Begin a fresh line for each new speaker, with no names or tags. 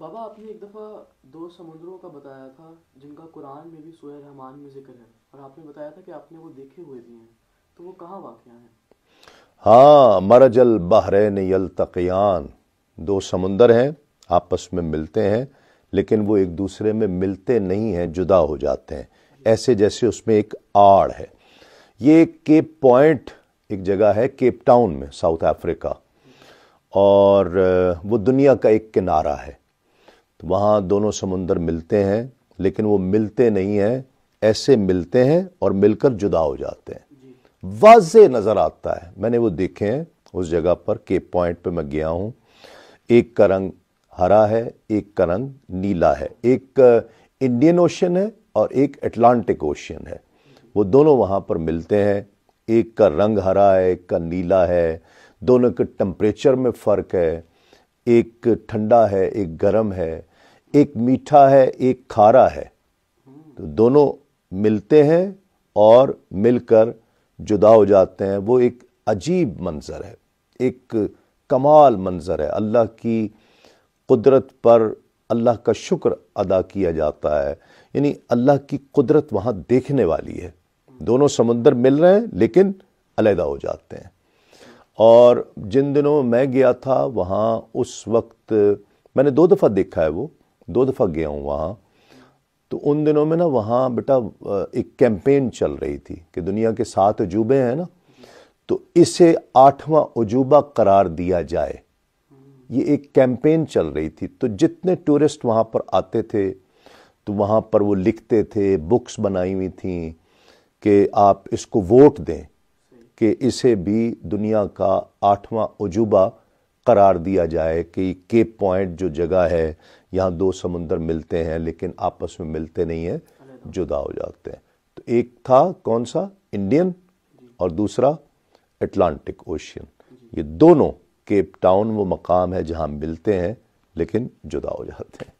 बाबा आपने एक दफ़ा दो समुद्रों का बताया था जिनका कुरान में भी सोया रहमान में जिक्र है और आपने बताया था कि आपने वो देखे हुए भी हैं तो वो कहाँ वाक़ हैं हाँ मरजल बहरैन तकियान दो समुंदर हैं आपस में मिलते हैं लेकिन वो एक दूसरे में मिलते नहीं हैं जुदा हो जाते हैं ऐसे जैसे उसमें एक आड़ है ये केप पॉइंट एक जगह है केप टाउन में साउथ अफ्रीका और वो दुनिया का एक किनारा है तो वहाँ दोनों समुंदर मिलते हैं लेकिन वो मिलते नहीं हैं ऐसे मिलते हैं और मिलकर जुदा हो जाते हैं वाज नज़र आता है मैंने वो देखे हैं उस जगह पर के पॉइंट पे मैं गया हूँ एक का रंग हरा है एक का रंग नीला है एक इंडियन ओशन है और एक अटलांटिक ओशन है वो दोनों वहाँ पर मिलते हैं एक का रंग हरा है एक का नीला है दोनों के टेम्परेचर में फ़र्क है एक ठंडा है एक गर्म है एक मीठा है एक खारा है तो दोनों मिलते हैं और मिलकर जुदा हो जाते हैं वो एक अजीब मंज़र है एक कमाल मंज़र है अल्लाह की कुदरत पर अल्लाह का शुक्र अदा किया जाता है यानी अल्लाह की कुदरत वहाँ देखने वाली है दोनों समुंदर मिल रहे हैं लेकिन अलहदा हो जाते हैं और जिन दिनों मैं गया था वहाँ उस वक्त मैंने दो दफ़ा देखा है वो दो दफ़ा गया हूँ वहाँ तो उन दिनों में ना वहाँ बेटा एक कैंपेन चल रही थी कि दुनिया के सात अजूबे हैं ना तो इसे आठवां अजूबा करार दिया जाए ये एक कैंपेन चल रही थी तो जितने टूरिस्ट वहाँ पर आते थे तो वहाँ पर वो लिखते थे बुक्स बनाई हुई थी कि आप इसको वोट दें कि इसे भी दुनिया का आठवां अजूबा करार दिया जाए कि केप पॉइंट जो जगह है यहाँ दो समुंदर मिलते हैं लेकिन आपस में मिलते नहीं हैं जुदा हो जाते हैं तो एक था कौन सा इंडियन और दूसरा एटलांटिक ओशियन ये दोनों केप टाउन वो मकाम है जहाँ मिलते हैं लेकिन जुदा हो जाते हैं